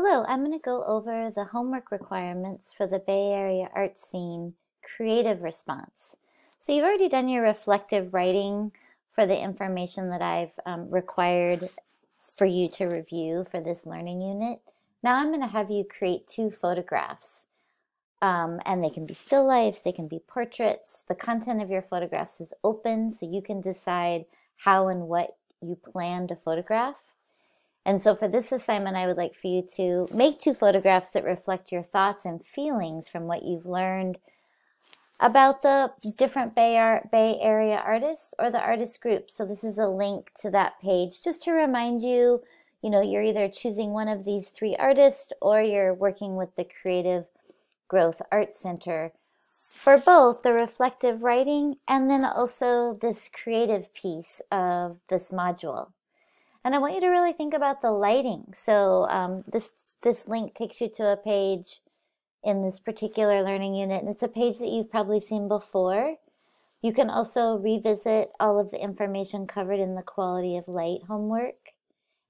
Hello, I'm going to go over the homework requirements for the Bay Area art scene creative response. So you've already done your reflective writing for the information that I've um, required for you to review for this learning unit. Now I'm going to have you create two photographs. Um, and they can be still lifes, they can be portraits. The content of your photographs is open, so you can decide how and what you plan to photograph. And so for this assignment, I would like for you to make two photographs that reflect your thoughts and feelings from what you've learned about the different Bay, Art, Bay Area artists or the artist group. So this is a link to that page just to remind you, you know, you're either choosing one of these three artists or you're working with the Creative Growth Art Center for both the reflective writing and then also this creative piece of this module. And I want you to really think about the lighting. So um, this this link takes you to a page in this particular learning unit, and it's a page that you've probably seen before. You can also revisit all of the information covered in the quality of light homework.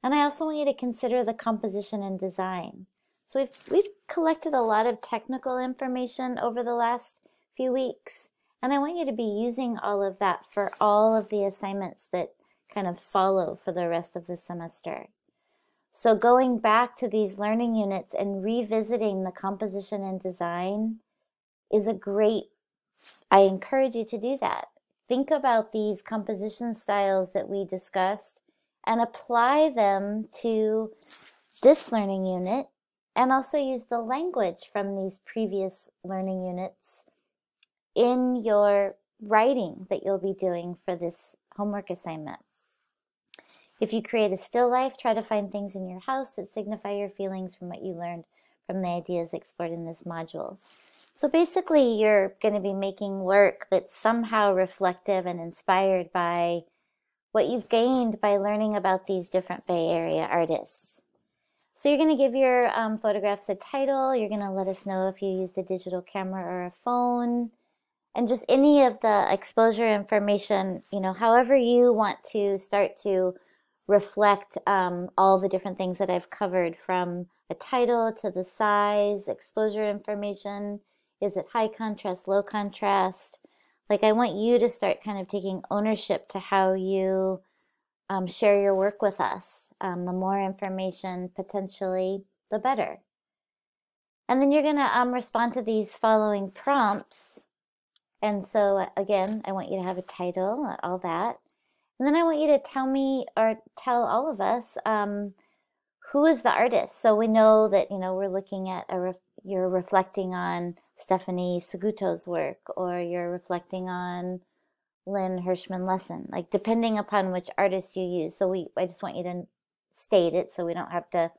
And I also want you to consider the composition and design. So we've, we've collected a lot of technical information over the last few weeks, and I want you to be using all of that for all of the assignments that kind of follow for the rest of the semester. So going back to these learning units and revisiting the composition and design is a great, I encourage you to do that. Think about these composition styles that we discussed and apply them to this learning unit and also use the language from these previous learning units in your writing that you'll be doing for this homework assignment. If you create a still life, try to find things in your house that signify your feelings from what you learned from the ideas explored in this module. So basically, you're going to be making work that's somehow reflective and inspired by what you've gained by learning about these different Bay Area artists. So you're going to give your um, photographs a title. You're going to let us know if you used a digital camera or a phone and just any of the exposure information, you know, however you want to start to reflect um, all the different things that I've covered from a title to the size, exposure information. Is it high contrast, low contrast? Like, I want you to start kind of taking ownership to how you um, share your work with us. Um, the more information, potentially, the better. And then you're going to um, respond to these following prompts. And so, again, I want you to have a title, all that. And then I want you to tell me or tell all of us um, who is the artist. So we know that you know we're looking at a you're reflecting on Stephanie Seguto's work, or you're reflecting on Lynn Hirschman Lesson. Like depending upon which artist you use. So we I just want you to state it so we don't have to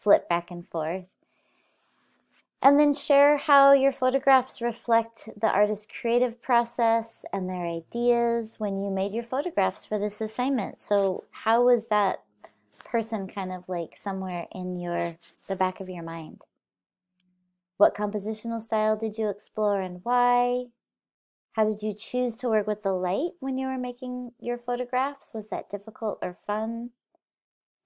flip back and forth and then share how your photographs reflect the artist's creative process and their ideas when you made your photographs for this assignment. So, how was that person kind of like somewhere in your the back of your mind? What compositional style did you explore and why? How did you choose to work with the light when you were making your photographs? Was that difficult or fun?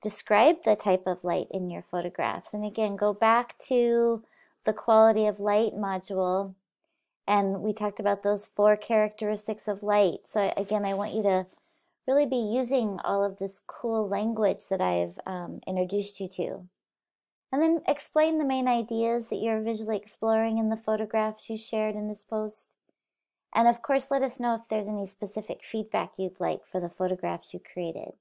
Describe the type of light in your photographs. And again, go back to the quality of light module. And we talked about those four characteristics of light. So again, I want you to really be using all of this cool language that I've um, introduced you to. And then explain the main ideas that you're visually exploring in the photographs you shared in this post. And of course, let us know if there's any specific feedback you'd like for the photographs you created.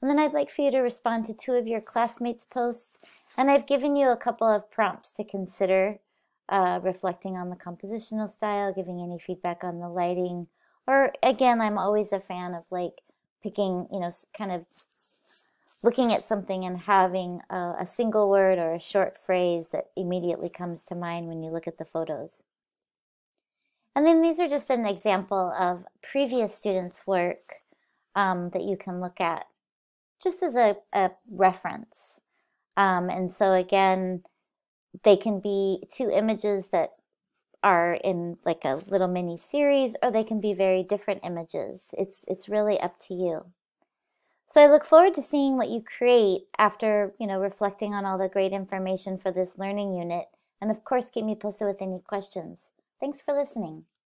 And then I'd like for you to respond to two of your classmates' posts and I've given you a couple of prompts to consider uh, reflecting on the compositional style, giving any feedback on the lighting, or again, I'm always a fan of like picking, you know, kind of looking at something and having a, a single word or a short phrase that immediately comes to mind when you look at the photos. And then these are just an example of previous students' work um, that you can look at just as a, a reference. Um, and so again, they can be two images that are in like a little mini series, or they can be very different images. It's it's really up to you. So I look forward to seeing what you create after you know reflecting on all the great information for this learning unit. And of course, keep me posted with any questions. Thanks for listening.